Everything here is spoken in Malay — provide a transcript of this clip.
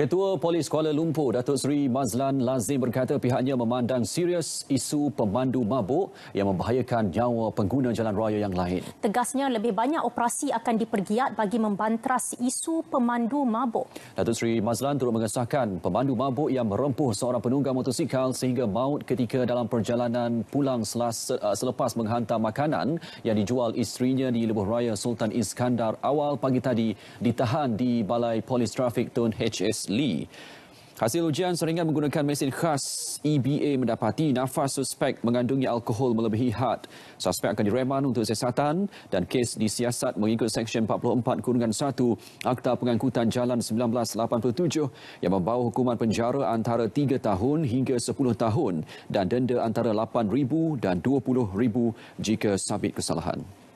Ketua Polis Kuala Lumpur, Datuk Seri Mazlan Lazim berkata pihaknya memandang serius isu pemandu mabuk yang membahayakan nyawa pengguna jalan raya yang lain. Tegasnya, lebih banyak operasi akan dipergiat bagi membantras isu pemandu mabuk. Datuk Seri Mazlan turut mengesahkan pemandu mabuk yang merempuh seorang penunggang motosikal sehingga maut ketika dalam perjalanan pulang uh, selepas menghantar makanan yang dijual isterinya di Lebuh Raya Sultan Iskandar awal pagi tadi ditahan di Balai Polis Trafik Tun HS Lee. Hasil ujian seringan menggunakan mesin khas EBA mendapati nafas suspek mengandungi alkohol melebihi had. Suspek akan direman untuk siasatan dan kes disiasat mengikut Seksyen 44 Kurungan 1 Akta Pengangkutan Jalan 1987 yang membawa hukuman penjara antara 3 tahun hingga 10 tahun dan denda antara 8,000 dan 20,000 jika sabit kesalahan.